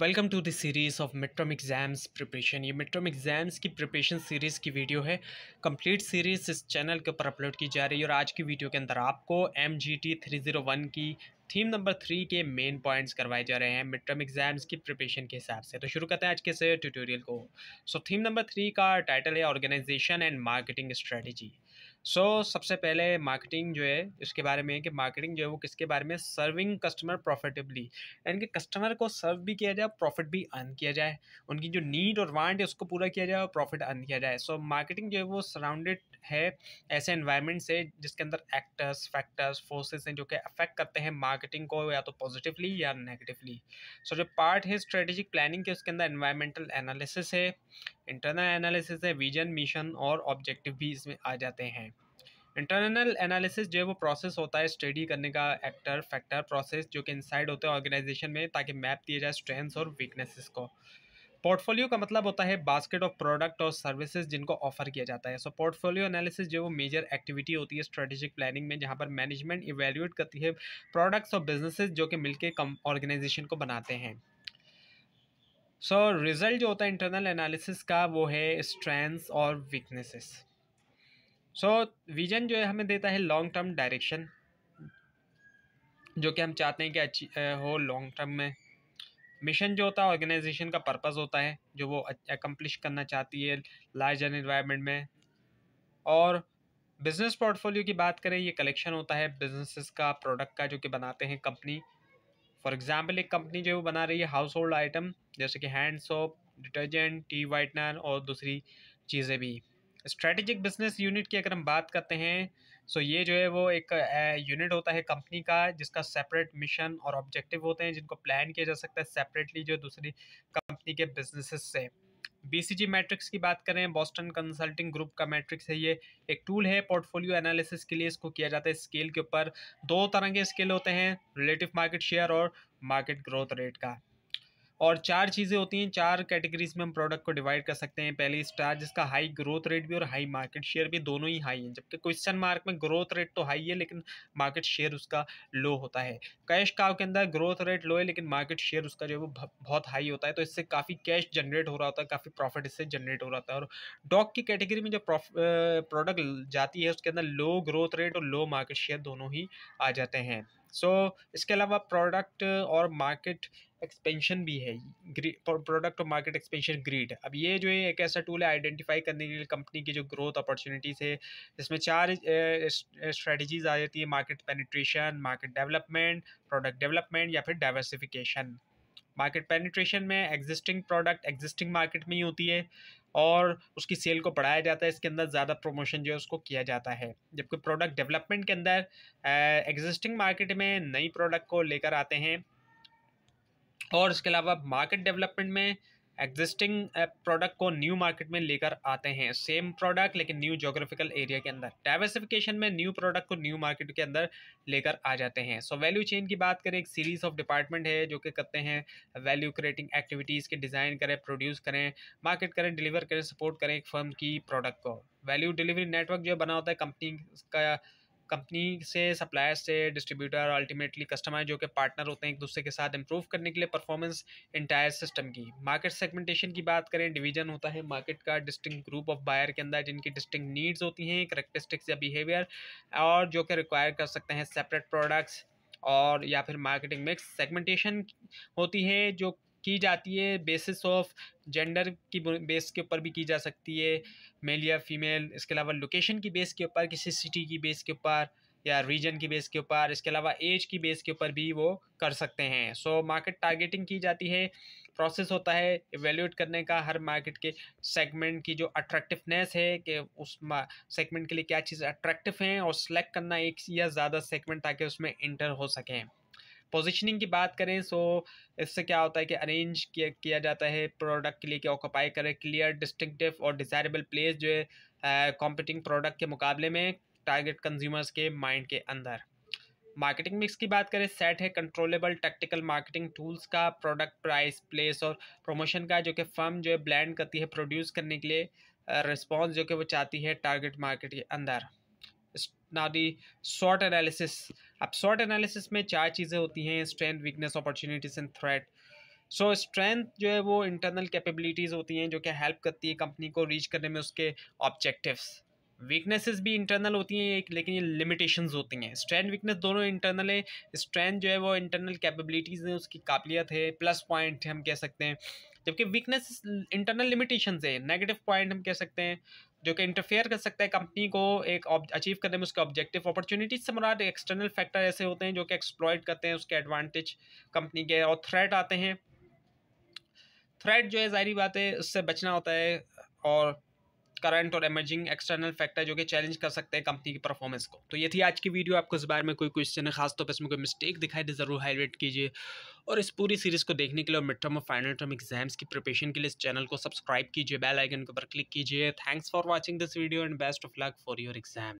welcome to this series of mid exams preparation ये mid exams की preparation series की video है complete series इस चैनल के ऊपर अपलोड की जा रही है और आज की वीडियो के अंदर आपको M G T three zero one की थीम नंबर थ्री के मेन पॉइंट्स करवाए जा रहे हैं मिट्रम एग्जाम्स की प्रिपरेशन के हिसाब से तो शुरू करते हैं आज के से ट्यूटोरियल को सो थीम नंबर थ्री का टाइटल है organisation and marketing strategy so so, सबसे पहले मार्केटिंग जो है इसके बारे में कि मार्केटिंग जो है वो किसके बारे में सर्विंग कस्टमर प्रॉफिटेबली यानी कि कस्टमर को सर्व भी किया जाए प्रॉफिट भी अर्न किया जाए उनकी जो नीड और वांट है उसको पूरा किया जाए और प्रॉफिट अर्न किया जाए सो so, मार्केटिंग जो है वो सराउंडेड है ऐसे इन्वायरमेंट से जिसके अंदर एक्टर्स फैक्टर्स फोर्सेस हैं जो कि अफेक्ट करते हैं मार्केटिंग को या तो पॉजिटिवली या नेगेटिवली सो so, जो पार्ट है स्ट्रेटेजिक प्लानिंग के उसके अंदर इन्वायरमेंटल एनालिसिस है इंटरनल एनालिसिस है विजन मिशन और ऑब्जेक्टिव भी इसमें आ जाते हैं इंटरनल एनालिसिस जो है वो प्रोसेस होता है स्टडी करने का एक्टर फैक्टर प्रोसेस जो कि इनसाइड होते हैं ऑर्गेनाइजेशन में ताकि मैप दिए जाए स्ट्रेंथ्स और वीकनेसेस को पोर्टफोलियो का मतलब होता है बास्केट ऑफ प्रोडक्ट और सर्विसेज जिनको ऑफर किया जाता है सो पोर्टफोलियो एनालिसिस जो वो मेजर एक्टिविटी होती है स्ट्रेटेजिक प्लानिंग में जहाँ पर मैनेजमेंट इवेल्यूएट करती है प्रोडक्ट्स और बिजनेसेस जो कि मिलकर कम ऑर्गेनाइजेशन को बनाते हैं सो so, रिजल्ट जो होता है इंटरनल एनालिसिस का वो है स्ट्रेंथ्स और वीकनेसेस सो so, विजन जो है हमें देता है लॉन्ग टर्म डायरेक्शन जो कि हम चाहते हैं कि अच्छी हो लॉन्ग टर्म में मिशन जो होता है ऑर्गेनाइजेशन का पर्पस होता है जो वो अकम्पलिश करना चाहती है एन इन्वायरमेंट में और बिजनेस पोर्टफोलियो की बात करें ये कलेक्शन होता है बिजनेसेस का प्रोडक्ट का जो कि बनाते हैं कंपनी फॉर एग्जांपल एक कंपनी जो है वो बना रही है हाउस होल्ड आइटम जैसे कि hand soap detergent tea whitener और दूसरी चीज़ें भी स्ट्रैटेजिक बिजनेस यूनिट की अगर हम बात करते हैं सो ये जो है वो एक यूनिट होता है कंपनी का जिसका सेपरेट मिशन और ऑब्जेक्टिव होते हैं जिनको प्लान किया जा सकता है सेपरेटली जो दूसरी कंपनी के बिजनेसेस से बीसीजी मैट्रिक्स की बात करें बॉस्टन कंसल्टिंग ग्रुप का मैट्रिक्स है ये एक टूल है पोर्टफोलियो एनालिसिस के लिए इसको किया जाता है स्केल के ऊपर दो तरह के स्केल होते हैं रिलेटिव मार्केट शेयर और मार्केट ग्रोथ रेट का और चार चीज़ें होती हैं चार कैटेगरीज में हम प्रोडक्ट को डिवाइड कर सकते हैं पहली स्टार जिसका हाई ग्रोथ रेट भी और हाई मार्केट शेयर भी दोनों ही हाई हैं जबकि क्वेश्चन मार्क में ग्रोथ रेट तो हाई है लेकिन मार्केट शेयर उसका लो होता है कैश काव के अंदर ग्रोथ रेट लो है लेकिन मार्केट शेयर उसका जो है वो बहुत हाई होता है तो इससे काफ़ी कैश जनरेट हो रहा होता है काफ़ी प्रॉफिट इससे जनरेट हो रहा होता है और डॉग की कैटेगरी में जो प्रोडक्ट जाती है उसके अंदर लो ग्रोथ रेट और लो मार्केट शेयर दोनों ही आ जाते हैं सो so, इसके अलावा प्रोडक्ट और मार्केट एक्सपेंशन भी है प्रोडक्ट और मार्केट एक्सपेंशन ग्रीड अब ये जो है एक ऐसा टूल है आइडेंटिफाई करने के लिए कंपनी की जो ग्रोथ अपॉर्चुनिटीज़ है इसमें चार स्ट्रेटजीज आ जाती है market penetration market development product development या फिर डाइवर्सिफिकेशन मार्केट पेनिट्रेशन में एग्जिस्टिंग प्रोडक्ट एग्जिस्टिंग मार्केट में ही होती है और उसकी सेल को बढ़ाया जाता है इसके अंदर ज़्यादा प्रमोशन जो है उसको किया जाता है जबकि प्रोडक्ट डेवलपमेंट के अंदर एग्जिस्टिंग मार्केट में नई प्रोडक्ट को लेकर आते हैं और इसके अलावा मार्केट डेवलपमेंट में एग्जिस्टिंग प्रोडक्ट uh, को न्यू मार्केट में लेकर आते हैं सेम प्रोडक्ट लेकिन न्यू जोग्राफिकल एरिया के अंदर डाइवर्सिफिकेशन में न्यू प्रोडक्ट को न्यू मार्केट के अंदर लेकर आ जाते हैं सो वैल्यू चेन की बात करें एक सीरीज ऑफ डिपार्टमेंट है जो कि करते हैं वैल्यू क्रिएटिंग एक्टिविटीज़ के डिज़ाइन करें प्रोड्यूस करें मार्केट करें डिलीवर करें सपोर्ट करें एक फर्म की प्रोडक्ट को वैल्यू डिलीवरी नेटवर्क जो बना होता है कंपनी का कंपनी से सप्लायर से डिस्ट्रीब्यूटर अल्टीमेटली कस्टमर जो कि पार्टनर होते हैं एक दूसरे के साथ इंप्रूव करने के लिए परफॉर्मेंस इंटायर सिस्टम की मार्केट सेगमेंटेशन की बात करें डिवीजन होता है मार्केट का डिस्टिंग ग्रुप ऑफ बायर के अंदर जिनकी डिस्टिंग नीड्स होती हैं करेक्टरिस्टिक्स या बिहेवियर और जो कि रिक्वायर कर सकते हैं सेपरेट प्रोडक्ट्स और या फिर मार्केटिंग मिक्स सेगमेंटेशन होती है जो की जाती है बेसिस ऑफ जेंडर की बेस के ऊपर भी की जा सकती है मेल या फीमेल इसके अलावा लोकेशन की बेस के ऊपर किसी सिटी की बेस के ऊपर या रीजन की बेस के ऊपर इसके अलावा एज की बेस के ऊपर भी वो कर सकते हैं सो मार्केट टारगेटिंग की जाती है प्रोसेस होता है एवेल्यूट करने का हर मार्केट के सेगमेंट की जो अट्रैक्टिवनेस है कि उस सेगमेंट के लिए क्या चीज़ अट्रैक्टिव हैं और सेलेक्ट करना एक या ज़्यादा सेगमेंट ताकि उसमें इंटर हो सकें पोजिशनिंग की बात करें सो इससे क्या होता है कि अरेंज किया किया जाता है प्रोडक्ट के लिए कि ऑक्यूपाई करें क्लियर डिस्टिंक्टिव और डिज़ायरेबल प्लेस जो है कॉम्पिटिंग प्रोडक्ट के मुकाबले में टारगेट कंज्यूमर्स के माइंड के अंदर मार्केटिंग मिक्स की बात करें सेट है कंट्रोलेबल टैक्टिकल मार्केटिंग टूल्स का प्रोडक्ट प्राइस प्लेस और प्रमोशन का जो कि फर्म जो है ब्लैंड करती है प्रोड्यूस करने के लिए रिस्पॉन्स जो कि वो चाहती है टारगेट मार्केट के अंदर दी शॉर्ट एनालिसिस अब शॉर्ट एनालिसिस में चार चीज़ें होती हैं strength weakness opportunities and threat so strength जो है वो इंटरनल कैपेबिलिटीज़ होती हैं जो कि हेल्प करती है कंपनी को रीच करने में उसके ऑब्जेक्टिव्स वीकनेसेस भी इंटरनल होती हैं एक लेकिन ये लिमिटेशंस होती हैं स्ट्रेंथ वीकनेस दोनों इंटरनल है स्ट्रेंथ जो है वो इंटरनल कैपेबिलिटीज़ हैं उसकी काबिलियत है प्लस पॉइंट हम कह सकते हैं जबकि वीकनेस इंटरनल लिमिटेशन है नेगेटिव पॉइंट हम कह सकते हैं जो कि इंटरफेयर कर सकता है कंपनी को एक अचीव करने में उसके ऑब्जेक्टिव अपॉर्चुनिटीज से मुराद एक्सटर्नल फैक्टर ऐसे होते हैं जो कि एक्सप्लॉयड करते हैं उसके एडवांटेज कंपनी के और थ्रेट आते हैं थ्रेट जो है जाहिर बात है उससे बचना होता है और करंट और एमर्जिंग एक्सटर्नल फैक्टर जो कि चैलेंज कर सकते हैं कंपनी की परफॉर्मेंस को तो ये थी आज की वीडियो आपको इस बारे में कोई क्वेश्चन है खासतौर तो पर इसमें कोई मिस्टेक दिखाई दे ज़रूर हाईलाइट कीजिए और इस पूरी सीरीज़ को देखने के लिए और मिड टर्म और फाइनल टर्म एग्जाम्स की प्रिपेशन के लिए इस चैनल को सब्सक्राइब कीजिए बेल आइकन के ऊपर क्लिक कीजिए thanks for watching this video and best of luck for your exam